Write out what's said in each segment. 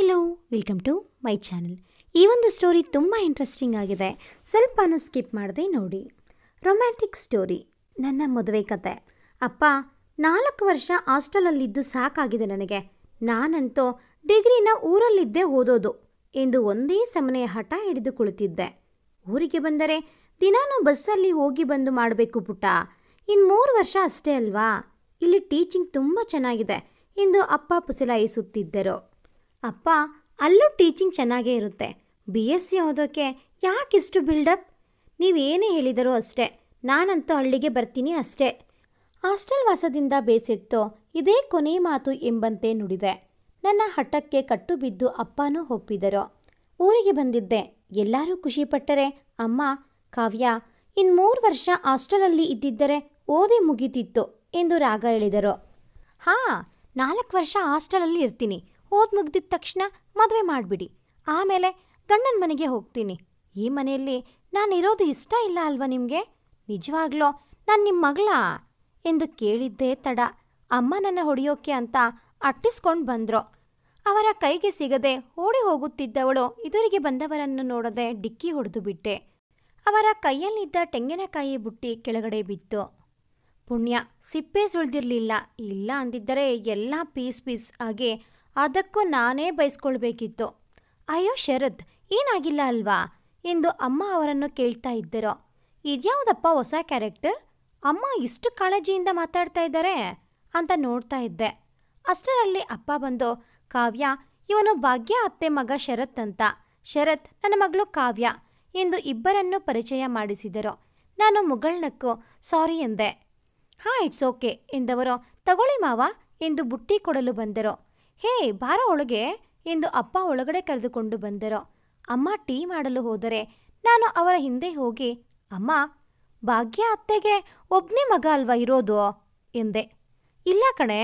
hello welcome to my channel ಈ ಒಂದು story ತುಂಬ ಇಂಟ್ರೆಸ್ಟಿಂಗ್ ಆಗಿದೆ ಸ್ವಲ್ಪನೂ ಸ್ಕಿಪ್ ಮಾಡದೆ ನೋಡಿ ರೊಮ್ಯಾಂಟಿಕ್ ಸ್ಟೋರಿ ನನ್ನ ಮದುವೆ ಕತೆ ಅಪ್ಪ ನಾಲ್ಕು ವರ್ಷ ಹಾಸ್ಟೆಲಲ್ಲಿದ್ದು ಸಾಕಾಗಿದೆ ನನಗೆ ನಾನಂತೂ ಡಿಗ್ರಿನ ಊರಲ್ಲಿದ್ದೇ ಓದೋದು ಎಂದು ಒಂದೇ ಸಮನೆ ಹಠ ಹಿಡಿದು ಕುಳಿತಿದ್ದೆ ಊರಿಗೆ ಬಂದರೆ ದಿನಾನೂ ಬಸ್ಸಲ್ಲಿ ಹೋಗಿ ಬಂದು ಮಾಡಬೇಕು ಪುಟ್ಟ ಇನ್ನು ಮೂರು ವರ್ಷ ಅಷ್ಟೇ ಅಲ್ವಾ ಇಲ್ಲಿ ಟೀಚಿಂಗ್ ತುಂಬ ಚೆನ್ನಾಗಿದೆ ಎಂದು ಅಪ್ಪ ಪುಸಲಾಯಿಸುತ್ತಿದ್ದರು ಅಪ್ಪ ಅಲ್ಲೂ ಟೀಚಿಂಗ್ ಚೆನ್ನಾಗೇ ಇರುತ್ತೆ ಬಿ ಎಸ್ ಸಿ ಓದೋಕ್ಕೆ ಯಾಕಿಷ್ಟು ಬಿಲ್ಡಪ್ ನೀವೇನೇ ಹೇಳಿದರೂ ಅಷ್ಟೇ ನಾನಂತೂ ಹಳ್ಳಿಗೆ ಬರ್ತೀನಿ ಅಷ್ಟೇ ಹಾಸ್ಟೆಲ್ ವಾಸದಿಂದ ಬೇಸೆತ್ತೋ ಇದೇ ಕೊನೆ ಮಾತು ಎಂಬಂತೆ ನುಡಿದೆ ನನ್ನ ಹಠಕ್ಕೆ ಕಟ್ಟು ಬಿದ್ದು ಅಪ್ಪನೂ ಒಪ್ಪಿದರು ಊರಿಗೆ ಬಂದಿದ್ದೆ ಎಲ್ಲರೂ ಖುಷಿಪಟ್ಟರೆ ಅಮ್ಮ ಕಾವ್ಯ ಇನ್ನು ಮೂರು ವರ್ಷ ಹಾಸ್ಟೆಲಲ್ಲಿ ಇದ್ದಿದ್ದರೆ ಓದಿ ಮುಗಿತಿತ್ತು ಎಂದು ರಾಗ ಹೇಳಿದರು ಹಾಂ ನಾಲ್ಕು ವರ್ಷ ಹಾಸ್ಟೆಲಲ್ಲಿ ಇರ್ತೀನಿ ಓದ್ ಮುಗ್ದಿದ ತಕ್ಷಣ ಮದುವೆ ಮಾಡಿಬಿಡಿ ಆಮೇಲೆ ಗಂಡನ ಮನೆಗೆ ಹೋಗ್ತೀನಿ ಈ ಮನೆಯಲ್ಲಿ ನಾನಿರೋದು ಇಷ್ಟ ಇಲ್ಲ ಅಲ್ವಾ ನಿಮಗೆ ನಿಜವಾಗ್ಲೋ ನಾನು ನಿಮ್ಮ ಮಗಳ ಎಂದು ಕೇಳಿದ್ದೇ ತಡ ನನ್ನ ಹೊಡೆಯೋಕೆ ಅಂತ ಅಟ್ಟಿಸ್ಕೊಂಡು ಬಂದ್ರು ಅವರ ಕೈಗೆ ಸಿಗದೆ ಓಡಿ ಹೋಗುತ್ತಿದ್ದವಳು ಇದುರಿಗೆ ಬಂದವರನ್ನು ನೋಡದೆ ಡಿಕ್ಕಿ ಹೊಡೆದು ಬಿಟ್ಟೆ ಅವರ ಕೈಯಲ್ಲಿದ್ದ ತೆಂಗಿನಕಾಯಿ ಬುಟ್ಟಿ ಕೆಳಗಡೆ ಬಿತ್ತು ಪುಣ್ಯ ಸಿಪ್ಪೆ ಸುಳಿದಿರಲಿಲ್ಲ ಇಲ್ಲ ಅಂದಿದ್ದರೆ ಎಲ್ಲ ಪೀಸ್ ಪೀಸ್ ಆಗಿ ಅದಕ್ಕೂ ನಾನೇ ಬಯಸ್ಕೊಳ್ಬೇಕಿತ್ತು ಅಯ್ಯೋ ಶರತ್ ಏನಾಗಿಲ್ಲ ಅಲ್ವಾ ಎಂದು ಅಮ್ಮ ಅವರನ್ನು ಕೇಳ್ತಾ ಇದ್ದರು ಇದ್ಯಾವುದಪ್ಪ ಹೊಸ ಕ್ಯಾರೆಕ್ಟರ್ ಅಮ್ಮ ಇಷ್ಟು ಕಾಳಜಿಯಿಂದ ಮಾತಾಡ್ತಾ ಇದ್ದಾರೆ ಅಂತ ನೋಡ್ತಾ ಇದ್ದೆ ಅಷ್ಟರಲ್ಲಿ ಅಪ್ಪ ಬಂದು ಕಾವ್ಯ ಇವನು ಭಾಗ್ಯ ಅತ್ತೆ ಮಗ ಶರತ್ ಅಂತ ಶರತ್ ನನ್ನ ಮಗಳು ಕಾವ್ಯ ಎಂದು ಇಬ್ಬರನ್ನು ಪರಿಚಯ ಮಾಡಿಸಿದರು ನಾನು ಮುಗಳ್ನಕ್ಕೂ ಸಾರಿ ಎಂದೆ ಹಾ ಇಟ್ಸ್ ಓಕೆ ಎಂದವರು ತಗೊಳ್ಳಿ ಮಾವ ಎಂದು ಬುಟ್ಟಿ ಕೊಡಲು ಬಂದರು ಹೇ ಬಾರ ಒಳಗೆ ಎಂದು ಅಪ್ಪ ಒಳಗಡೆ ಕರೆದುಕೊಂಡು ಬಂದರು ಅಮ್ಮ ಟೀ ಮಾಡಲು ಹೋದರೆ ನಾನು ಅವರ ಹಿಂದೆ ಹೋಗಿ ಅಮ್ಮ ಭಾಗ್ಯ ಅತ್ತೆಗೆ ಒಬ್ಬನೇ ಮಗ ಅಲ್ವಾ ಇರೋದು ಎಂದೆ ಇಲ್ಲ ಕಣೆ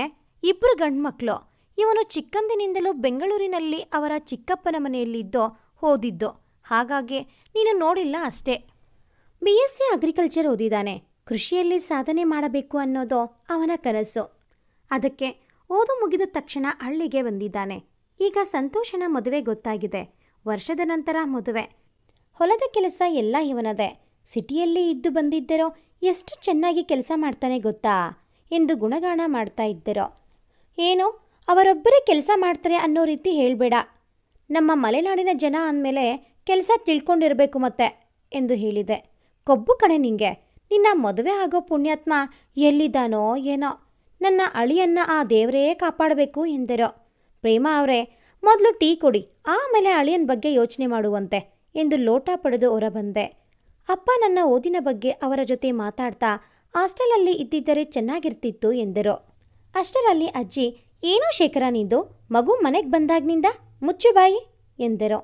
ಇಬ್ಬರು ಗಂಡ್ಮಕ್ಳು ಮಕ್ಕಳು ಇವನು ಚಿಕ್ಕಂದಿನಿಂದಲೂ ಬೆಂಗಳೂರಿನಲ್ಲಿ ಅವರ ಚಿಕ್ಕಪ್ಪನ ಮನೆಯಲ್ಲಿದ್ದೋ ಓದಿದ್ದು ಹಾಗಾಗಿ ನೀನು ನೋಡಿಲ್ಲ ಅಷ್ಟೇ ಬಿ ಎಸ್ ಸಿ ಅಗ್ರಿಕಲ್ಚರ್ ಓದಿದ್ದಾನೆ ಕೃಷಿಯಲ್ಲಿ ಸಾಧನೆ ಮಾಡಬೇಕು ಅನ್ನೋದು ಅವನ ಕನಸು ಅದಕ್ಕೆ ಓದು ಮುಗಿದ ತಕ್ಷಣ ಹಳ್ಳಿಗೆ ಬಂದಿದ್ದಾನೆ ಈಗ ಸಂತೋಷನ ಮದುವೆ ಗೊತ್ತಾಗಿದೆ ವರ್ಷದ ನಂತರ ಮದುವೆ ಹೊಲದ ಕೆಲಸ ಎಲ್ಲ ಇವನದೇ ಸಿಟಿಯಲ್ಲಿ ಇದ್ದು ಬಂದಿದ್ದರೋ ಎಷ್ಟು ಚೆನ್ನಾಗಿ ಕೆಲಸ ಮಾಡ್ತಾನೆ ಗೊತ್ತಾ ಎಂದು ಗುಣಗಾನ ಮಾಡ್ತಾ ಇದ್ದರೋ ಏನು ಅವರೊಬ್ಬರೇ ಕೆಲಸ ಮಾಡ್ತಾರೆ ಅನ್ನೋ ರೀತಿ ಹೇಳಬೇಡ ನಮ್ಮ ಮಲೆನಾಡಿನ ಜನ ಅಂದಮೇಲೆ ಕೆಲಸ ತಿಳ್ಕೊಂಡಿರಬೇಕು ಮತ್ತೆ ಎಂದು ಹೇಳಿದೆ ಕೊಬ್ಬು ಕಣೆ ನಿಂಗೆ ನಿನ್ನ ಮದುವೆ ಆಗೋ ಪುಣ್ಯಾತ್ಮ ಎಲ್ಲಿದ್ದಾನೋ ಏನೋ ನನ್ನ ಅಳಿಯನ್ನ ಆ ದೇವರೇ ಕಾಪಾಡಬೇಕು ಎಂದರು ಪ್ರೇಮ ಅವರೇ ಮೊದಲು ಟೀ ಕೊಡಿ ಆಮೇಲೆ ಅಳಿಯನ ಬಗ್ಗೆ ಯೋಚನೆ ಮಾಡುವಂತೆ ಎಂದು ಲೋಟ ಪಡೆದು ಹೊರಬಂದೆ ಅಪ್ಪ ನನ್ನ ಓದಿನ ಬಗ್ಗೆ ಅವರ ಜೊತೆ ಮಾತಾಡ್ತಾ ಹಾಸ್ಟೆಲಲ್ಲಿ ಇದ್ದಿದ್ದರೆ ಚೆನ್ನಾಗಿರ್ತಿತ್ತು ಎಂದರು ಅಷ್ಟರಲ್ಲಿ ಅಜ್ಜಿ ಏನೂ ಶೇಖರ ನಿಂದು ಮಗು ಮನೆಗೆ ಬಂದಾಗ್ನಿಂದ ಮುಚ್ಚು ಬಾಯಿ ಎಂದರು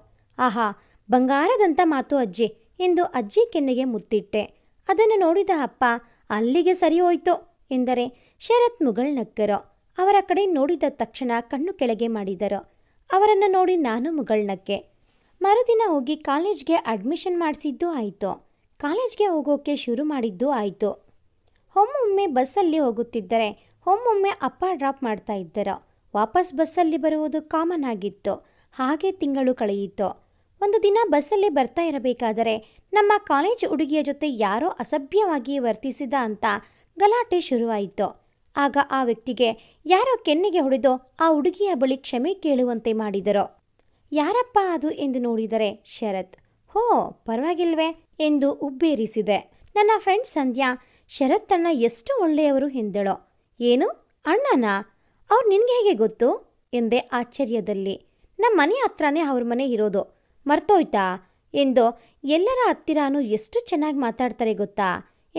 ಆಹಾ ಬಂಗಾರದಂತ ಮಾತು ಅಜ್ಜಿ ಎಂದು ಅಜ್ಜಿ ಕೆನ್ನೆಗೆ ಮುತ್ತಿಟ್ಟೆ ಅದನ್ನು ನೋಡಿದ ಅಪ್ಪ ಅಲ್ಲಿಗೆ ಸರಿ ಹೋಯ್ತು ಎಂದರೆ ಶರತ್ ಮುಗಳ್ ಅವರ ಕಡೆ ನೋಡಿದ ತಕ್ಷಣ ಕಣ್ಣು ಕೆಳಗೆ ಮಾಡಿದರು ಅವರನ್ನು ನೋಡಿ ನಾನು ಮುಗಳನಕ್ಕೆ ಮರುದಿನ ಹೋಗಿ ಕಾಲೇಜ್ಗೆ ಅಡ್ಮಿಷನ್ ಮಾಡಿಸಿದ್ದು ಆಯಿತು ಕಾಲೇಜ್ಗೆ ಹೋಗೋಕ್ಕೆ ಶುರು ಮಾಡಿದ್ದು ಆಯಿತು ಒಮ್ಮೊಮ್ಮೆ ಬಸ್ಸಲ್ಲಿ ಹೋಗುತ್ತಿದ್ದರೆ ಒಮ್ಮೊಮ್ಮೆ ಅಪ್ಪ ಡ್ರಾಪ್ ಮಾಡ್ತಾ ಇದ್ದರು ವಾಪಸ್ ಬಸ್ಸಲ್ಲಿ ಬರುವುದು ಕಾಮನ್ ಆಗಿತ್ತು ಹಾಗೆ ತಿಂಗಳು ಕಳೆಯಿತು ಒಂದು ದಿನ ಬಸ್ಸಲ್ಲಿ ಬರ್ತಾ ಇರಬೇಕಾದರೆ ನಮ್ಮ ಕಾಲೇಜ್ ಹುಡುಗಿಯ ಜೊತೆ ಯಾರೋ ಅಸಭ್ಯವಾಗಿ ವರ್ತಿಸಿದ ಅಂತ ಗಲಾಟೆ ಶುರುವಾಯಿತು ಆಗ ಆ ವ್ಯಕ್ತಿಗೆ ಯಾರೋ ಕೆನ್ನೆಗೆ ಹೊಡೆದು ಆ ಹುಡುಗಿಯ ಬಳಿ ಕ್ಷಮೆ ಕೇಳುವಂತೆ ಮಾಡಿದರು ಯಾರಪ್ಪ ಅದು ಎಂದು ನೋಡಿದರೆ ಶರತ್ ಹೋ ಪರವಾಗಿಲ್ವೇ ಎಂದು ಉಬ್ಬೇರಿಸಿದೆ ನನ್ನ ಫ್ರೆಂಡ್ ಸಂಧ್ಯಾ ಶರತ್ ಅಣ್ಣ ಎಷ್ಟು ಒಳ್ಳೆಯವರು ಎಂದಳು ಏನು ಅಣ್ಣನಾ ಅವ್ರು ನಿನಗೆ ಹೇಗೆ ಗೊತ್ತು ಎಂದೆ ಆಶ್ಚರ್ಯದಲ್ಲಿ ನಮ್ಮ ಮನೆ ಹತ್ರನೇ ಅವ್ರ ಮನೆ ಇರೋದು ಮರ್ತೋಯ್ತಾ ಎಂದು ಎಲ್ಲರ ಹತ್ತಿರನೂ ಎಷ್ಟು ಚೆನ್ನಾಗಿ ಮಾತಾಡ್ತಾರೆ ಗೊತ್ತಾ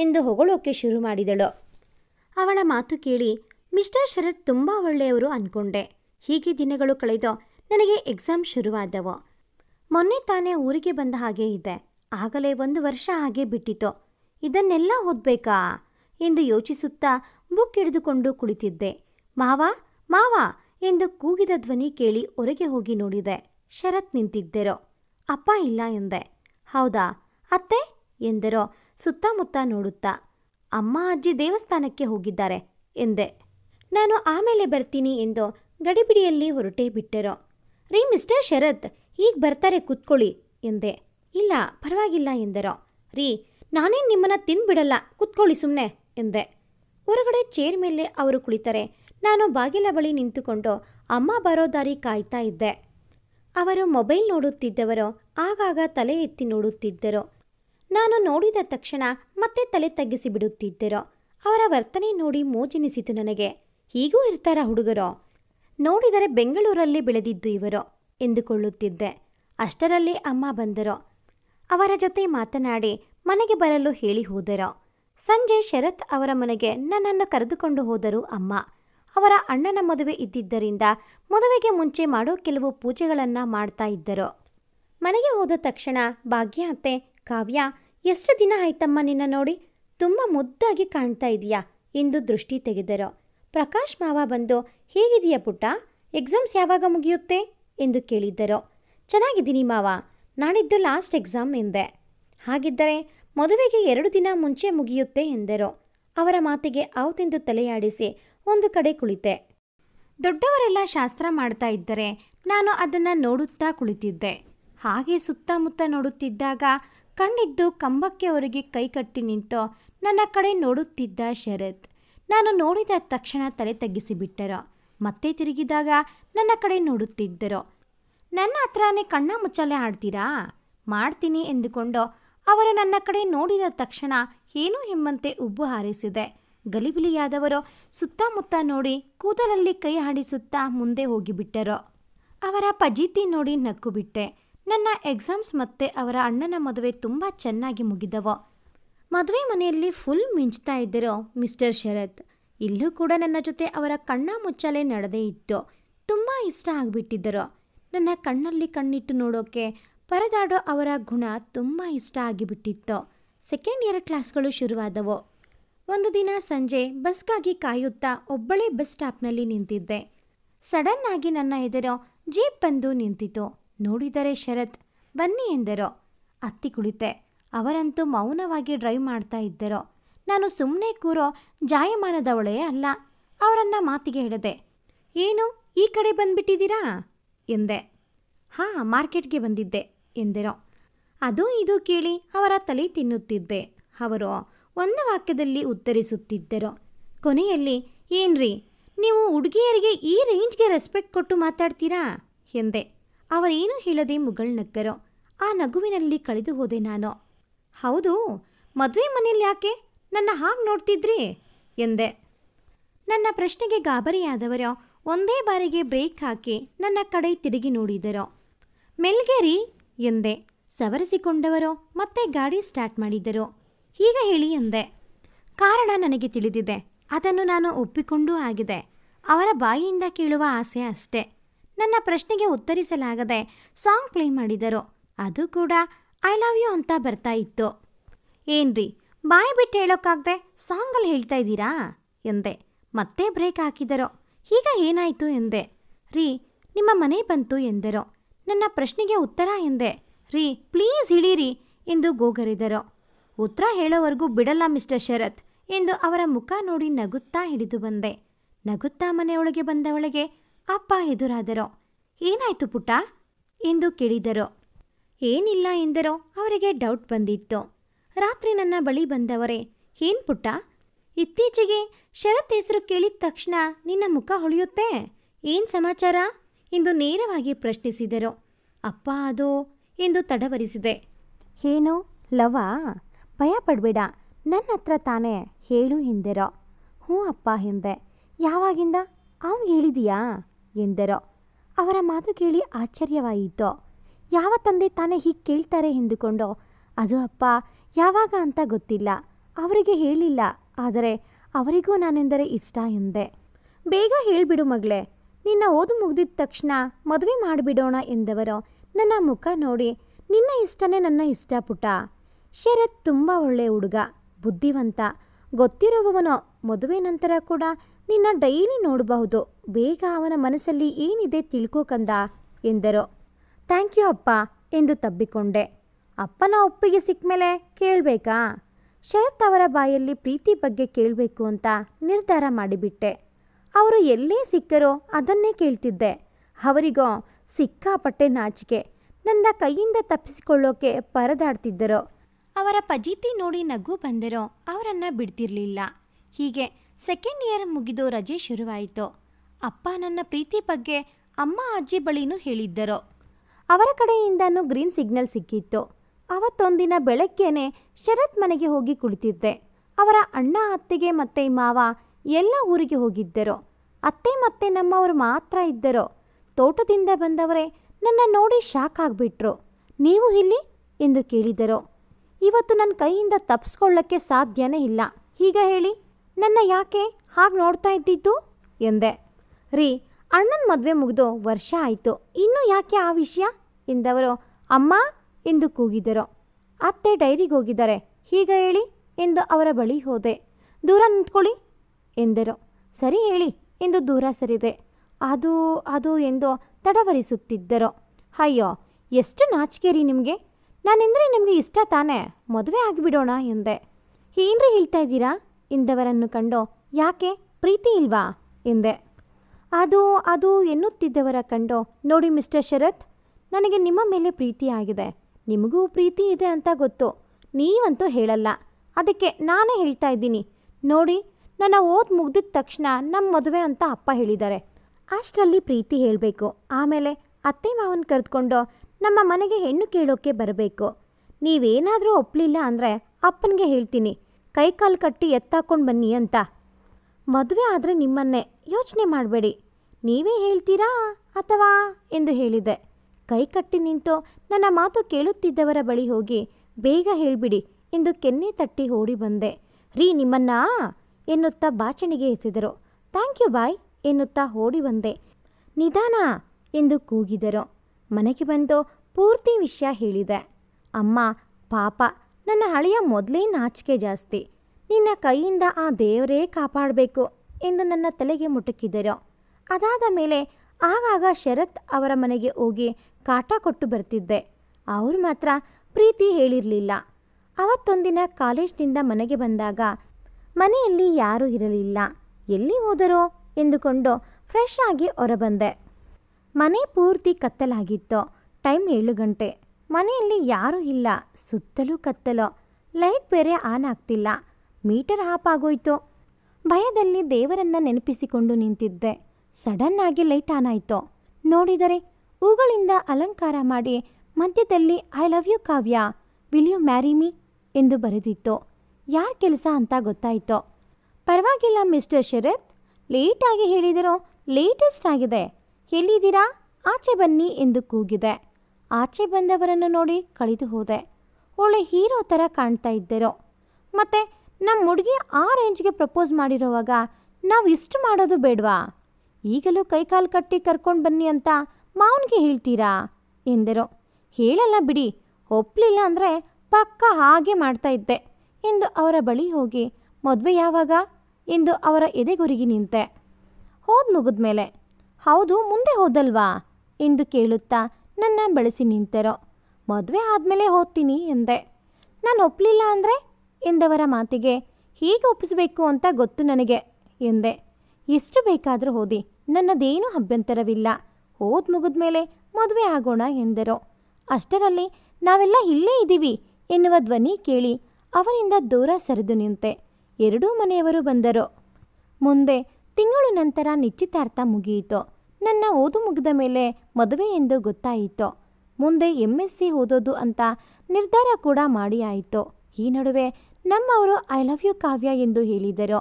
ಎಂದು ಹೊಗಳೋಕೆ ಶುರು ಮಾಡಿದಳು ಅವಳ ಮಾತು ಕೇಳಿ ಮಿಸ್ಟರ್ ಶರತ್ ತುಂಬ ಒಳ್ಳೆಯವರು ಅನ್ಕೊಂಡೆ ಹೀಗೆ ದಿನಗಳು ಕಳೆದೋ ನನಗೆ ಎಕ್ಸಾಮ್ ಶುರುವಾದವು ಮೊನ್ನೆ ತಾನೇ ಊರಿಗೆ ಬಂದ ಹಾಗೆ ಇದೆ ಆಗಲೇ ಒಂದು ವರ್ಷ ಹಾಗೆ ಬಿಟ್ಟಿತು ಇದನ್ನೆಲ್ಲ ಓದ್ಬೇಕಾ ಎಂದು ಯೋಚಿಸುತ್ತಾ ಬುಕ್ ಹಿಡಿದುಕೊಂಡು ಕುಳಿತಿದ್ದೆ ಮಾವಾ ಮಾವಾ ಎಂದು ಕೂಗಿದ ಧ್ವನಿ ಕೇಳಿ ಹೊರಗೆ ಹೋಗಿ ನೋಡಿದೆ ಶರತ್ ನಿಂತಿದ್ದೆರೋ ಅಪ್ಪ ಇಲ್ಲ ಎಂದೆ ಹೌದಾ ಅತ್ತೆ ಎಂದರೋ ಸುತ್ತಮುತ್ತ ನೋಡುತ್ತಾ ಅಮ್ಮ ಅಜ್ಜಿ ದೇವಸ್ಥಾನಕ್ಕೆ ಹೋಗಿದ್ದಾರೆ ಎಂದೆ ನಾನು ಆಮೇಲೆ ಬರ್ತೀನಿ ಎಂದು ಗಡಿಬಿಡಿಯಲ್ಲಿ ಹೊರಟೇ ಬಿಟ್ಟರು ರೀ ಮಿಸ್ಟರ್ ಶರತ್ ಈಗ ಬರ್ತಾರೆ ಕುತ್ಕೊಳ್ಳಿ ಎಂದೆ ಇಲ್ಲ ಪರವಾಗಿಲ್ಲ ಎಂದರು ರೀ ನಾನೇನು ನಿಮ್ಮನ್ನ ತಿನ್ಬಿಡಲ್ಲ ಕುತ್ಕೊಳ್ಳಿ ಸುಮ್ಮನೆ ಎಂದೆ ಹೊರಗಡೆ ಚೇರ್ ಮೇಲೆ ಅವರು ಕುಳಿತರೆ ನಾನು ಬಾಗಿಲ ಬಳಿ ನಿಂತುಕೊಂಡು ಅಮ್ಮ ಬರೋ ದಾರಿ ಕಾಯ್ತಾ ಇದ್ದೆ ಅವರು ಮೊಬೈಲ್ ನೋಡುತ್ತಿದ್ದವರು ಆಗಾಗ ತಲೆ ಎತ್ತಿ ನೋಡುತ್ತಿದ್ದರು ನಾನು ನೋಡಿದ ತಕ್ಷಣ ಮತ್ತೆ ತಲೆ ತಗ್ಗಿಸಿ ಬಿಡುತ್ತಿದ್ದರು ಅವರ ವರ್ತನೆ ನೋಡಿ ಮೋಜೆನಿಸಿತು ನನಗೆ ಹೀಗೂ ಇರ್ತಾರ ಹುಡುಗರು ನೋಡಿದರೆ ಬೆಂಗಳೂರಲ್ಲಿ ಬೆಳೆದಿದ್ದು ಇವರು ಎಂದುಕೊಳ್ಳುತ್ತಿದ್ದೆ ಅಷ್ಟರಲ್ಲಿ ಅಮ್ಮ ಬಂದರು ಅವರ ಜೊತೆ ಮಾತನಾಡಿ ಮನೆಗೆ ಬರಲು ಹೇಳಿ ಹೋದರು ಸಂಜೆ ಶರತ್ ಅವರ ಮನೆಗೆ ನನ್ನನ್ನು ಕರೆದುಕೊಂಡು ಹೋದರು ಅಮ್ಮ ಅವರ ಅಣ್ಣನ ಮದುವೆ ಇದ್ದಿದ್ದರಿಂದ ಮದುವೆಗೆ ಮುಂಚೆ ಮಾಡೋ ಕೆಲವು ಪೂಜೆಗಳನ್ನು ಮಾಡ್ತಾ ಇದ್ದರು ಮನೆಗೆ ಹೋದ ತಕ್ಷಣ ಭಾಗ್ಯ ಅತ್ತೆ ಕಾವ್ಯ ಎಷ್ಟು ದಿನ ಆಯ್ತಮ್ಮ ನಿನ್ನ ನೋಡಿ ತುಂಬ ಮುದ್ದಾಗಿ ಕಾಣ್ತಾ ಇದೆಯಾ ಎಂದು ದೃಷ್ಟಿ ತೆಗೆದರು ಪ್ರಕಾಶ್ ಮಾವ ಬಂದು ಹೇಗಿದೆಯಾ ಪುಟ್ಟ ಎಕ್ಸಾಮ್ಸ್ ಯಾವಾಗ ಮುಗಿಯುತ್ತೆ ಎಂದು ಕೇಳಿದ್ದರು ಚೆನ್ನಾಗಿದ್ದೀನಿ ಮಾವ ನಾಡಿದ್ದು ಲಾಸ್ಟ್ ಎಕ್ಸಾಮ್ ಎಂದೆ ಹಾಗಿದ್ದರೆ ಮದುವೆಗೆ ಎರಡು ದಿನ ಮುಂಚೆ ಮುಗಿಯುತ್ತೆ ಎಂದರು ಅವರ ಮಾತಿಗೆ ಅವತ್ತೆಂದು ತಲೆಯಾಡಿಸಿ ಒಂದು ಕಡೆ ಕುಳಿತೆ ದೊಡ್ಡವರೆಲ್ಲ ಶಾಸ್ತ್ರ ಮಾಡ್ತಾ ಇದ್ದರೆ ನಾನು ಅದನ್ನು ನೋಡುತ್ತಾ ಕುಳಿತಿದ್ದೆ ಹಾಗೆ ಸುತ್ತಮುತ್ತ ನೋಡುತ್ತಿದ್ದಾಗ ಕಣ್ಣಿದ್ದು ಕಂಬಕ್ಕೆ ಕೈ ಕಟ್ಟಿ ನಿಂತು ನನ್ನ ಕಡೆ ನೋಡುತ್ತಿದ್ದ ಶರತ್ ನಾನು ನೋಡಿದ ತಕ್ಷಣ ತಲೆ ತಗ್ಗಿಸಿಬಿಟ್ಟರು ಮತ್ತೆ ತಿರುಗಿದಾಗ ನನ್ನ ಕಡೆ ನೋಡುತ್ತಿದ್ದರು ನನ್ನ ಹತ್ರನೇ ಕಣ್ಣ ಮುಚ್ಚಾಲೆ ಆಡ್ತೀರಾ ಮಾಡ್ತೀನಿ ಎಂದುಕೊಂಡು ಅವರು ನನ್ನ ಕಡೆ ನೋಡಿದ ತಕ್ಷಣ ಏನೂ ಎಂಬಂತೆ ಉಬ್ಬು ಹಾರಿಸಿದೆ ಗಲಿಬಿಲಿಯಾದವರು ಸುತ್ತಮುತ್ತ ನೋಡಿ ಕೂದಲಲ್ಲಿ ಕೈ ಆಡಿಸುತ್ತಾ ಮುಂದೆ ಹೋಗಿಬಿಟ್ಟರು ಅವರ ಪಜೀತಿ ನೋಡಿ ನಕ್ಕು ಬಿಟ್ಟೆ ನನ್ನ ಎಕ್ಸಾಮ್ಸ್ ಮತ್ತು ಅವರ ಅಣ್ಣನ ಮದುವೆ ತುಂಬ ಚೆನ್ನಾಗಿ ಮುಗಿದವ ಮದುವೆ ಮನೆಯಲ್ಲಿ ಫುಲ್ ಮಿಂಚ್ತಾ ಇದ್ದರು ಮಿಸ್ಟರ್ ಶರತ್ ಇಲ್ಲೂ ಕೂಡ ನನ್ನ ಜೊತೆ ಅವರ ಕಣ್ಣ ಮುಚ್ಚಲೆ ನಡೆದೇ ಇತ್ತು ತುಂಬ ಇಷ್ಟ ಆಗಿಬಿಟ್ಟಿದ್ದರು ನನ್ನ ಕಣ್ಣಲ್ಲಿ ಕಣ್ಣಿಟ್ಟು ನೋಡೋಕೆ ಪರದಾಡೋ ಅವರ ಗುಣ ತುಂಬ ಇಷ್ಟ ಆಗಿಬಿಟ್ಟಿತ್ತು ಸೆಕೆಂಡ್ ಇಯರ್ ಕ್ಲಾಸ್ಗಳು ಶುರುವಾದವು ಒಂದು ದಿನ ಸಂಜೆ ಬಸ್ಗಾಗಿ ಕಾಯುತ್ತಾ ಒಬ್ಬಳೇ ಬಸ್ ಸ್ಟಾಪ್ನಲ್ಲಿ ನಿಂತಿದ್ದೆ ಸಡನ್ನಾಗಿ ನನ್ನ ಎದುರು ಜೀಪ್ ಬಂದು ನಿಂತಿತು ನೋಡಿದರೆ ಶರತ್ ಬನ್ನಿ ಎಂದರೋ ಅತ್ತಿ ಕುಳಿತೆ ಅವರಂತೂ ಮೌನವಾಗಿ ಡ್ರೈವ್ ಮಾಡ್ತಾ ಇದ್ದರೋ ನಾನು ಸುಮ್ಮನೆ ಕೂರೋ ಜಾಯಮಾನದವಳೇ ಅಲ್ಲ ಅವರನ್ನು ಮಾತಿಗೆ ಹಿಡದೆ ಏನು ಈ ಕಡೆ ಬಂದ್ಬಿಟ್ಟಿದ್ದೀರಾ ಎಂದೆ ಹಾ ಮಾರ್ಕೆಟ್ಗೆ ಬಂದಿದ್ದೆ ಎಂದೆರೋ ಅದು ಇದು ಕೇಳಿ ಅವರ ತಲೆ ತಿನ್ನುತ್ತಿದ್ದೆ ಅವರು ಒಂದು ವಾಕ್ಯದಲ್ಲಿ ಉತ್ತರಿಸುತ್ತಿದ್ದರು ಕೊನೆಯಲ್ಲಿ ಏನ್ರಿ ನೀವು ಹುಡುಗಿಯರಿಗೆ ಈ ರೇಂಜ್ಗೆ ರೆಸ್ಪೆಕ್ಟ್ ಕೊಟ್ಟು ಮಾತಾಡ್ತೀರಾ ಎಂದೆ ಅವರೇನು ಹೇಳದೆ ನಗ್ಗರೋ ಆ ನಗುವಿನಲ್ಲಿ ಕಳೆದು ಹೋದೆ ನಾನು ಹೌದು ಮದುವೆ ಮನೆಯಲ್ಲಿ ಯಾಕೆ ನನ್ನ ಹಾಗೆ ನೋಡ್ತಿದ್ರಿ ಎಂದೆ ನನ್ನ ಪ್ರಶ್ನೆಗೆ ಗಾಬರಿಯಾದವರು ಒಂದೇ ಬಾರಿಗೆ ಬ್ರೇಕ್ ಹಾಕಿ ನನ್ನ ಕಡೆ ತಿರುಗಿ ನೋಡಿದರು ಮೆಲ್ಗೇರಿ ಎಂದೆ ಸವರಿಸಿಕೊಂಡವರು ಮತ್ತೆ ಗಾಡಿ ಸ್ಟಾರ್ಟ್ ಮಾಡಿದರು ಹೀಗೆ ಹೇಳಿ ಎಂದೆ ಕಾರಣ ನನಗೆ ತಿಳಿದಿದೆ ಅದನ್ನು ನಾನು ಒಪ್ಪಿಕೊಂಡೂ ಆಗಿದೆ ಅವರ ಬಾಯಿಯಿಂದ ಕೇಳುವ ಆಸೆ ಅಷ್ಟೇ ನನ್ನ ಪ್ರಶ್ನೆಗೆ ಉತ್ತರಿಸಲಾಗದೆ ಸಾಂಗ್ ಪ್ಲೇ ಮಾಡಿದರು ಅದು ಕೂಡ ಐ ಲವ್ ಯು ಅಂತ ಬರ್ತಾ ಇತ್ತು ಏನ್ರಿ ಬಾಯಿ ಬಿಟ್ಟು ಹೇಳೋಕ್ಕಾಗದೆ ಸಾಂಗಲ್ಲಿ ಹೇಳ್ತಾ ಇದ್ದೀರಾ ಎಂದೆ ಮತ್ತೆ ಬ್ರೇಕ್ ಹಾಕಿದರು ಈಗ ಏನಾಯಿತು ಎಂದೆ ರೀ ನಿಮ್ಮ ಮನೆ ಬಂತು ಎಂದರು ನನ್ನ ಪ್ರಶ್ನೆಗೆ ಉತ್ತರ ಎಂದೆ ರೀ ಪ್ಲೀಸ್ ಇಳೀರಿ ಎಂದು ಗೋಗರಿದರು ಉತ್ತರ ಹೇಳೋವರೆಗೂ ಬಿಡಲ್ಲ ಮಿಸ್ಟರ್ ಶರತ್ ಎಂದು ಅವರ ಮುಖ ನೋಡಿ ನಗುತ್ತಾ ಹಿಡಿದು ಬಂದೆ ನಗುತ್ತಾ ಮನೆಯೊಳಗೆ ಬಂದವಳಿಗೆ ಅಪ್ಪ ಎದುರಾದರು ಏನಾಯ್ತು ಪುಟ್ಟ ಎಂದು ಕೇಳಿದರು ಏನಿಲ್ಲ ಎಂದರೋ ಅವರಿಗೆ ಡೌಟ್ ಬಂದಿತ್ತು ರಾತ್ರಿ ನನ್ನ ಬಳಿ ಬಂದವರೇ ಏನ್ ಪುಟ್ಟ ಇತ್ತೀಚೆಗೆ ಶರತ್ ಹೆಸರು ಕೇಳಿದ ತಕ್ಷಣ ನಿನ್ನ ಮುಖ ಹೊಳೆಯುತ್ತೆ ಏನು ಸಮಾಚಾರ ಎಂದು ನೇರವಾಗಿ ಪ್ರಶ್ನಿಸಿದರು ಅಪ್ಪ ಅದು ಎಂದು ತಡವರಿಸಿದೆ ಏನು ಲವ ಭಯ ಪಡಬೇಡ ನನ್ನ ಹತ್ರ ತಾನೇ ಹೇಳು ಎಂದೆರೋ ಹ್ಞೂ ಅಪ್ಪ ಎಂದೆ ಯಾವಾಗಿಂದ ಅವನು ಹೇಳಿದೀಯಾ ಎಂದರು ಅವರ ಮಾತು ಕೇಳಿ ಆಶ್ಚರ್ಯವಾಯಿತು ಯಾವ ತಂದೆ ತಾನೇ ಹೀಗೆ ಕೇಳ್ತಾರೆ ಎಂದುಕೊಂಡು ಅದು ಅಪ್ಪ ಯಾವಾಗ ಅಂತ ಗೊತ್ತಿಲ್ಲ ಅವರಿಗೆ ಹೇಳಿಲ್ಲ ಆದರೆ ಅವರಿಗೂ ನಾನೆಂದರೆ ಇಷ್ಟ ಎಂದೆ ಬೇಗ ಹೇಳಿಬಿಡು ಮಗಳೇ ನಿನ್ನ ಓದು ಮುಗಿದಿದ ತಕ್ಷಣ ಮದುವೆ ಮಾಡಿಬಿಡೋಣ ಎಂದವರು ನನ್ನ ಮುಖ ನೋಡಿ ನಿನ್ನ ಇಷ್ಟನೇ ನನ್ನ ಇಷ್ಟ ಪುಟ ಶರತ್ ತುಂಬ ಒಳ್ಳೆಯ ಹುಡುಗ ಬುದ್ಧಿವಂತ ಗೊತ್ತಿರುವವನು ಮದುವೆ ನಂತರ ಕೂಡ ನಿನ್ನ ಡೈಲಿ ನೋಡಬಹುದು ಬೇಗ ಅವನ ಮನಸ್ಸಲ್ಲಿ ಏನಿದೆ ತಿಳ್ಕೊಕಂದ ಎಂದರು ಥ್ಯಾಂಕ್ ಯು ಅಪ್ಪ ಎಂದು ತಬ್ಬಿಕೊಂಡೆ ಅಪ್ಪನ ಒಪ್ಪಿಗೆ ಸಿಕ್ಕಮೇಲೆ ಕೇಳಬೇಕಾ ಶರತ್ ಅವರ ಬಾಯಲ್ಲಿ ಪ್ರೀತಿ ಬಗ್ಗೆ ಕೇಳಬೇಕು ಅಂತ ನಿರ್ಧಾರ ಮಾಡಿಬಿಟ್ಟೆ ಅವರು ಎಲ್ಲೇ ಸಿಕ್ಕರೋ ಅದನ್ನೇ ಕೇಳ್ತಿದ್ದೆ ಅವರಿಗೋ ಸಿಕ್ಕಾಪಟ್ಟೆ ನಾಚಿಕೆ ನನ್ನ ಕೈಯಿಂದ ತಪ್ಪಿಸಿಕೊಳ್ಳೋಕೆ ಪರದಾಡ್ತಿದ್ದರು ಅವರ ಪಜೀತಿ ನೋಡಿ ನಗು ಬಂದರೋ ಅವರನ್ನು ಬಿಡ್ತಿರಲಿಲ್ಲ ಹೀಗೆ ಸೆಕೆಂಡ್ ಇಯರ್ ಮುಗಿದು ರಜೆ ಶುರುವಾಯಿತು ಅಪ್ಪ ನನ್ನ ಪ್ರೀತಿ ಬಗ್ಗೆ ಅಮ್ಮ ಅಜ್ಜಿ ಬಳಿನೂ ಹೇಳಿದ್ದರು ಅವರ ಕಡೆಯಿಂದನೂ ಗ್ರೀನ್ ಸಿಗ್ನಲ್ ಸಿಕ್ಕಿತ್ತು ಅವತ್ತೊಂದಿನ ಬೆಳಗ್ಗೆನೆ ಶರತ್ ಮನೆಗೆ ಹೋಗಿ ಕುಳಿತಿದ್ದೆ ಅವರ ಅಣ್ಣ ಅತ್ತೆಗೆ ಮತ್ತೆ ಮಾವ ಎಲ್ಲ ಊರಿಗೆ ಹೋಗಿದ್ದರು ಅತ್ತೆ ಮತ್ತೆ ನಮ್ಮವರು ಮಾತ್ರ ಇದ್ದರು ತೋಟದಿಂದ ಬಂದವರೇ ನನ್ನ ನೋಡಿ ಶಾಕ್ ಆಗಿಬಿಟ್ರು ನೀವು ಇಲ್ಲಿ ಎಂದು ಕೇಳಿದರು ಇವತ್ತು ನನ್ನ ಕೈಯಿಂದ ತಪ್ಪಿಸ್ಕೊಳ್ಳೋಕ್ಕೆ ಸಾಧ್ಯನೇ ಇಲ್ಲ ಹೀಗ ಹೇಳಿ ನನ್ನ ಯಾಕೆ ಹಾಗೆ ನೋಡ್ತಾ ಇದ್ದಿದ್ದು ಎಂದೆ ರೀ ಅಣ್ಣನ ಮದುವೆ ಮುಗಿದು ವರ್ಷ ಆಯಿತು ಇನ್ನೂ ಯಾಕೆ ಆ ವಿಷಯ ಎಂದವರು ಅಮ್ಮ ಎಂದು ಕೂಗಿದರು ಅತ್ತೆ ಡೈರಿಗೆ ಹೋಗಿದ್ದಾರೆ ಹೀಗ ಹೇಳಿ ಎಂದು ಅವರ ಬಳಿ ಹೋದೆ ದೂರ ನಿಂತ್ಕೊಳ್ಳಿ ಎಂದರು ಸರಿ ಹೇಳಿ ಎಂದು ದೂರ ಸರಿದೆ ಅದು ಅದು ಎಂದು ತಡವರಿಸುತ್ತಿದ್ದರು ಅಯ್ಯೋ ಎಷ್ಟು ನಾಚಿಕೆ ರೀ ನಿಮಗೆ ನಾನೆಂದರೆ ನಿಮಗೆ ಇಷ್ಟ ತಾನೇ ಮದುವೆ ಆಗಿಬಿಡೋಣ ಎಂದೆ ಏನ್ರಿ ಹೇಳ್ತಾ ಇದ್ದೀರಾ ಇಂದವರನ್ನು ಕಂಡೋ ಯಾಕೆ ಪ್ರೀತಿ ಇಲ್ವಾ ಎಂದೆ ಅದು ಅದು ಎನ್ನುತ್ತಿದ್ದವರ ಕಂಡೋ ನೋಡಿ ಮಿಸ್ಟರ್ ಶರತ್ ನನಗೆ ನಿಮ್ಮ ಮೇಲೆ ಪ್ರೀತಿ ಆಗಿದೆ ನಿಮಗೂ ಪ್ರೀತಿ ಇದೆ ಅಂತ ಗೊತ್ತು ನೀವಂತೂ ಹೇಳಲ್ಲ ಅದಕ್ಕೆ ನಾನೇ ಹೇಳ್ತಾ ಇದ್ದೀನಿ ನೋಡಿ ನನ್ನ ಓದ್ ಮುಗ್ದಿದ ತಕ್ಷಣ ನಮ್ಮ ಮದುವೆ ಅಂತ ಅಪ್ಪ ಹೇಳಿದ್ದಾರೆ ಅಷ್ಟರಲ್ಲಿ ಪ್ರೀತಿ ಹೇಳಬೇಕು ಆಮೇಲೆ ಅತ್ತೆ ಮಾವನ ಕರೆದುಕೊಂಡು ನಮ್ಮ ಮನೆಗೆ ಹೆಣ್ಣು ಕೇಳೋಕ್ಕೆ ಬರಬೇಕು ನೀವೇನಾದರೂ ಒಪ್ಪಲಿಲ್ಲ ಅಂದರೆ ಅಪ್ಪನಿಗೆ ಹೇಳ್ತೀನಿ ಕಾಲು ಕಟ್ಟಿ ಎತ್ತಾಕೊಂಡು ಬನ್ನಿ ಅಂತ ಮದುವೆ ಆದರೆ ನಿಮ್ಮನ್ನೇ ಯೋಚನೆ ಮಾಡಬೇಡಿ ನೀವೇ ಹೇಳ್ತೀರಾ ಅಥವಾ ಎಂದು ಹೇಳಿದೆ ಕೈ ಕಟ್ಟಿ ನಿಂತು ನನ್ನ ಮಾತು ಕೇಳುತ್ತಿದ್ದವರ ಬಳಿ ಹೋಗಿ ಬೇಗ ಹೇಳಿಬಿಡಿ ಎಂದು ಕೆನ್ನೆ ತಟ್ಟಿ ಓಡಿ ಬಂದೆ ರೀ ನಿಮ್ಮನ್ನ ಎನ್ನುತ್ತಾ ಬಾಚಣಿಗೆ ಎಸೆದರು ಥ್ಯಾಂಕ್ ಯು ಬಾಯ್ ಎನ್ನುತ್ತಾ ಓಡಿ ಬಂದೆ ನಿಧಾನ ಎಂದು ಕೂಗಿದರು ಮನೆಗೆ ಬಂದು ಪೂರ್ತಿ ವಿಷಯ ಹೇಳಿದೆ ಅಮ್ಮ ಪಾಪ ನನ್ನ ಹಳೆಯ ಮೊದಲೇ ನಾಚಿಕೆ ಜಾಸ್ತಿ ನಿನ್ನ ಕೈಯಿಂದ ಆ ದೇವರೇ ಕಾಪಾಡಬೇಕು ಎಂದು ನನ್ನ ತಲೆಗೆ ಮುಟುಕಿದರು ಅದಾದ ಮೇಲೆ ಆಗಾಗ ಶರತ್ ಅವರ ಮನೆಗೆ ಹೋಗಿ ಕಾಟ ಕೊಟ್ಟು ಬರ್ತಿದ್ದೆ ಅವರು ಮಾತ್ರ ಪ್ರೀತಿ ಹೇಳಿರಲಿಲ್ಲ ಅವತ್ತೊಂದಿನ ಕಾಲೇಜ್ನಿಂದ ಮನೆಗೆ ಬಂದಾಗ ಮನೆಯಲ್ಲಿ ಯಾರೂ ಇರಲಿಲ್ಲ ಎಲ್ಲಿ ಹೋದರು ಎಂದುಕೊಂಡು ಫ್ರೆಶ್ ಆಗಿ ಹೊರಬಂದೆ ಮನೆ ಪೂರ್ತಿ ಕತ್ತಲಾಗಿತ್ತು ಟೈಮ್ ಏಳು ಗಂಟೆ ಮನೆಯಲ್ಲಿ ಯಾರೂ ಇಲ್ಲ ಸುತ್ತಲೂ ಕತ್ತಲೋ ಲೈಟ್ ಬೇರೆ ಆನ್ ಆಗ್ತಿಲ್ಲ ಮೀಟರ್ ಆಫ್ ಆಗೋಯ್ತು ಭಯದಲ್ಲಿ ದೇವರನ್ನ ನೆನಪಿಸಿಕೊಂಡು ನಿಂತಿದ್ದೆ ಸಡನ್ ಆಗಿ ಲೈಟ್ ಆನ್ ಆಯಿತು ನೋಡಿದರೆ ಹೂಗಳಿಂದ ಅಲಂಕಾರ ಮಾಡಿ ಮಧ್ಯದಲ್ಲಿ I love you Kavya will you marry me ಎಂದು ಬರೆದಿತ್ತು ಯಾರ ಕೆಲಸ ಅಂತ ಗೊತ್ತಾಯಿತು ಪರವಾಗಿಲ್ಲ ಮಿಸ್ಟರ್ ಶರತ್ ಲೇಟಾಗಿ ಹೇಳಿದರೂ ಲೇಟೆಸ್ಟ್ ಆಗಿದೆ ಎಲ್ಲಿದ್ದೀರಾ ಆಚೆ ಬನ್ನಿ ಎಂದು ಕೂಗಿದೆ ಆಚೆ ಬಂದವರನ್ನು ನೋಡಿ ಕಳೆದು ಹೋದೆ ಒಳ್ಳೆ ಹೀರೋ ಥರ ಕಾಣ್ತಾ ಇದ್ದರು ಮತ್ತು ನಮ್ಮ ಹುಡುಗಿ ಆ ರೇಂಜ್ಗೆ ಪ್ರಪೋಸ್ ಮಾಡಿರೋವಾಗ ನಾವು ಇಷ್ಟು ಮಾಡೋದು ಬೇಡವಾ ಈಗಲೂ ಕೈಕಾಲು ಕಟ್ಟಿ ಕರ್ಕೊಂಡು ಬನ್ನಿ ಅಂತ ಮಾವನಿಗೆ ಹೇಳ್ತೀರಾ ಎಂದರು ಹೇಳಲ್ಲ ಬಿಡಿ ಒಪ್ಪಲಿಲ್ಲ ಅಂದರೆ ಪಕ್ಕ ಹಾಗೆ ಮಾಡ್ತಾ ಇದ್ದೆ ಎಂದು ಅವರ ಬಳಿ ಹೋಗಿ ಮದುವೆ ಯಾವಾಗ ಎಂದು ಅವರ ಎದೆಗುರಿಗೆ ನಿಂತೆ ಹೋದ್ ಮುಗಿದ್ಮೇಲೆ ಹೌದು ಮುಂದೆ ಹೋದಲ್ವಾ ಎಂದು ಕೇಳುತ್ತಾ ನನ್ನ ಬಳಸಿ ನಿಂತರೋ ಮದುವೆ ಆದಮೇಲೆ ಓದ್ತೀನಿ ಎಂದೆ ನಾನು ಒಪ್ಪಲಿಲ್ಲ ಅಂದರೆ ಎಂದವರ ಮಾತಿಗೆ ಹೀಗೆ ಒಪ್ಪಿಸಬೇಕು ಅಂತ ಗೊತ್ತು ನನಗೆ ಎಂದೆ ಎಷ್ಟು ಬೇಕಾದರೂ ಓದಿ ನನ್ನದೇನೂ ಅಭ್ಯಂತರವಿಲ್ಲ ಓದ್ ಮುಗಿದ ಮೇಲೆ ಮದುವೆ ಆಗೋಣ ಎಂದರು ಅಷ್ಟರಲ್ಲಿ ನಾವೆಲ್ಲ ಇಲ್ಲೇ ಇದ್ದೀವಿ ಎನ್ನುವ ಧ್ವನಿ ಕೇಳಿ ಅವರಿಂದ ದೂರ ಸರಿದು ನಿಂತೆ ಎರಡೂ ಮನೆಯವರು ಬಂದರು ಮುಂದೆ ತಿಂಗಳು ನಂತರ ನಿಶ್ಚಿತಾರ್ಥ ಮುಗಿಯಿತು ನನ್ನ ಓದು ಮುಗಿದ ಮೇಲೆ ಮದುವೆ ಎಂದು ಗೊತ್ತಾಯಿತು ಮುಂದೆ ಎಮ್ ಎಸ್ ಸಿ ಓದೋದು ಅಂತ ನಿರ್ಧಾರ ಕೂಡ ಮಾಡಿ ಆಯಿತು ಈ ನಡುವೆ ನಮ್ಮವರು ಐ ಲವ್ ಯು ಕಾವ್ಯ ಎಂದು ಹೇಳಿದರು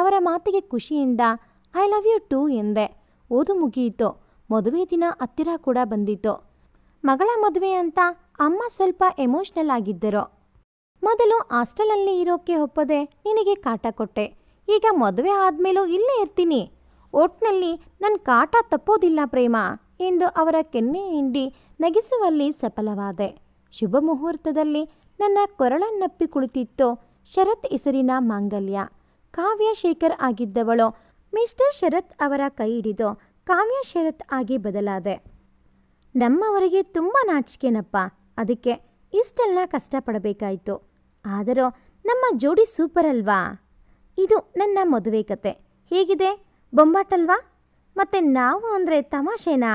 ಅವರ ಮಾತಿಗೆ ಖುಷಿಯಿಂದ ಐ ಲವ್ ಯು ಟೂ ಎಂದೆ ಓದು ಮುಗಿಯಿತು ಮದುವೆ ದಿನ ಹತ್ತಿರ ಕೂಡ ಬಂದಿತು ಮಗಳ ಮದುವೆ ಅಂತ ಅಮ್ಮ ಸ್ವಲ್ಪ ಎಮೋಷ್ನಲ್ ಆಗಿದ್ದರು ಮೊದಲು ಹಾಸ್ಟೆಲಲ್ಲಿ ಇರೋಕ್ಕೆ ಒಪ್ಪದೆ ನಿನಗೆ ಕಾಟ ಕೊಟ್ಟೆ ಈಗ ಮದುವೆ ಆದ್ಮೇಲೂ ಇಲ್ಲೇ ಇರ್ತೀನಿ ಒಟ್ನಲ್ಲಿ ನನ್ನ ಕಾಟ ತಪ್ಪೋದಿಲ್ಲ ಪ್ರೇಮ ಎಂದು ಅವರ ಕೆನ್ನೆ ಹಿಂಡಿ ನಗಿಸುವಲ್ಲಿ ಸಫಲವಾದೆ ಶುಭ ಮುಹೂರ್ತದಲ್ಲಿ ನನ್ನ ಕೊರಳನ್ನಪ್ಪಿ ಕುಳಿತಿತ್ತು ಶರತ್ ಹೆಸರಿನ ಮಾಂಗಲ್ಯ ಕಾವ್ಯ ಶೇಖರ್ ಆಗಿದ್ದವಳು ಮಿಸ್ಟರ್ ಶರತ್ ಅವರ ಕೈ ಹಿಡಿದು ಕಾವ್ಯ ಶರತ್ ಆಗಿ ಬದಲಾದೆ ನಮ್ಮವರಿಗೆ ತುಂಬ ನಾಚಿಕೆನಪ್ಪ ಅದಕ್ಕೆ ಇಷ್ಟೆಲ್ಲ ಕಷ್ಟಪಡಬೇಕಾಯಿತು ಆದರೂ ನಮ್ಮ ಜೋಡಿ ಸೂಪರ್ ಅಲ್ವಾ ಇದು ನನ್ನ ಮದುವೆ ಕತೆ ಹೇಗಿದೆ ಬೊಂಬಾಟಲ್ವಾ ಮತ್ತು ನಾವು ಅಂದರೆ ತಮಾಷೆನಾ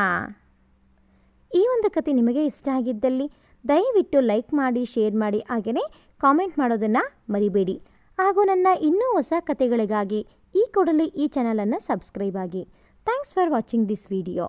ಈ ಒಂದು ಕತೆ ನಿಮಗೆ ಇಷ್ಟ ಆಗಿದ್ದಲ್ಲಿ ದಯವಿಟ್ಟು ಲೈಕ್ ಮಾಡಿ ಶೇರ್ ಮಾಡಿ ಹಾಗೆಯೇ ಕಾಮೆಂಟ್ ಮಾಡೋದನ್ನು ಮರಿಬೇಡಿ ಹಾಗೂ ನನ್ನ ಇನ್ನೂ ಹೊಸ ಕತೆಗಳಿಗಾಗಿ ಈ ಕೂಡಲೇ ಈ ಚಾನಲನ್ನು ಸಬ್ಸ್ಕ್ರೈಬ್ ಆಗಿ thanks for watching this video